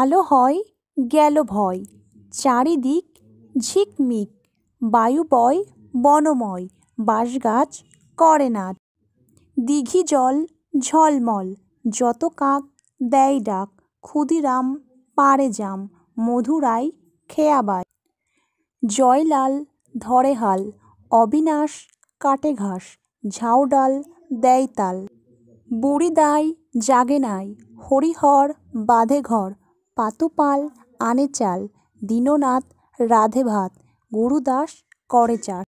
আলো হয় গেল ভয় চারিদিক ঝিকমিক বয় বনময় বাঁশগাছ করে নাচ দিঘি জল ঝলমল যত কাক দেয় ডাক ক্ষুদিরাম পারে যাম মধুরাই খেয়াবাই জয়লাল ধরে হাল অবিনাশ কাটে ঘাস ঝাউডাল দেয় তাল বুড়ি দায় জাগে নাই হরিহর বাঁধে ঘর পাতুপাল আনেচাল দীননাথ রাধে ভাত গুরুদাস করে